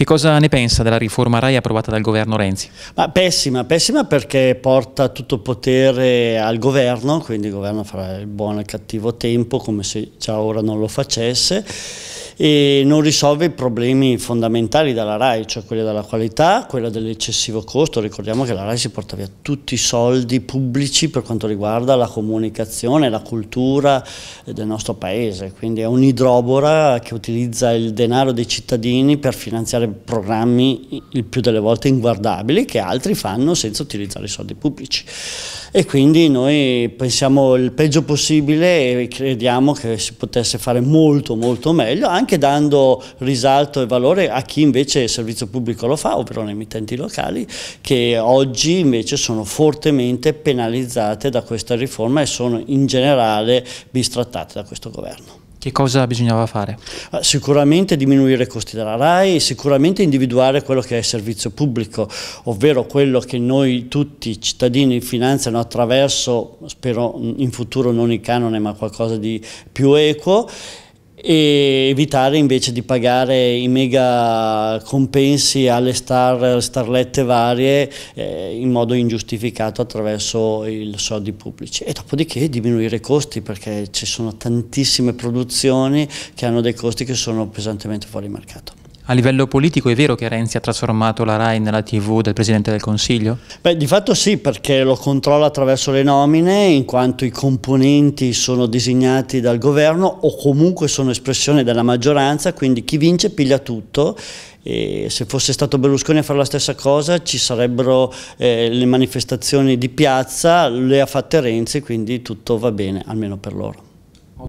Che cosa ne pensa della riforma RAI approvata dal governo Renzi? Ma pessima, pessima perché porta tutto il potere al governo, quindi il governo farà il buono e il cattivo tempo come se già ora non lo facesse e non risolve i problemi fondamentali della RAI, cioè quelli della qualità, quella dell'eccessivo costo. Ricordiamo che la RAI si porta via tutti i soldi pubblici per quanto riguarda la comunicazione, la cultura eh, del nostro paese, quindi è un'idrobora che utilizza il denaro dei cittadini per finanziare programmi il più delle volte inguardabili che altri fanno senza utilizzare i soldi pubblici. E quindi noi pensiamo il peggio possibile e crediamo che si potesse fare molto molto meglio anche anche dando risalto e valore a chi invece il servizio pubblico lo fa, ovvero le emittenti locali, che oggi invece sono fortemente penalizzate da questa riforma e sono in generale bistrattate da questo governo. Che cosa bisognava fare? Ah, sicuramente diminuire i costi della RAI, sicuramente individuare quello che è il servizio pubblico, ovvero quello che noi tutti i cittadini finanziano attraverso, spero in futuro non il canone ma qualcosa di più equo, e evitare invece di pagare i mega compensi alle star, starlette varie eh, in modo ingiustificato attraverso i soldi pubblici e dopodiché diminuire i costi perché ci sono tantissime produzioni che hanno dei costi che sono pesantemente fuori mercato. A livello politico è vero che Renzi ha trasformato la RAI nella TV del Presidente del Consiglio? Beh, di fatto sì, perché lo controlla attraverso le nomine, in quanto i componenti sono designati dal governo o comunque sono espressione della maggioranza, quindi chi vince piglia tutto e se fosse stato Berlusconi a fare la stessa cosa ci sarebbero eh, le manifestazioni di piazza, le ha fatte Renzi, quindi tutto va bene, almeno per loro.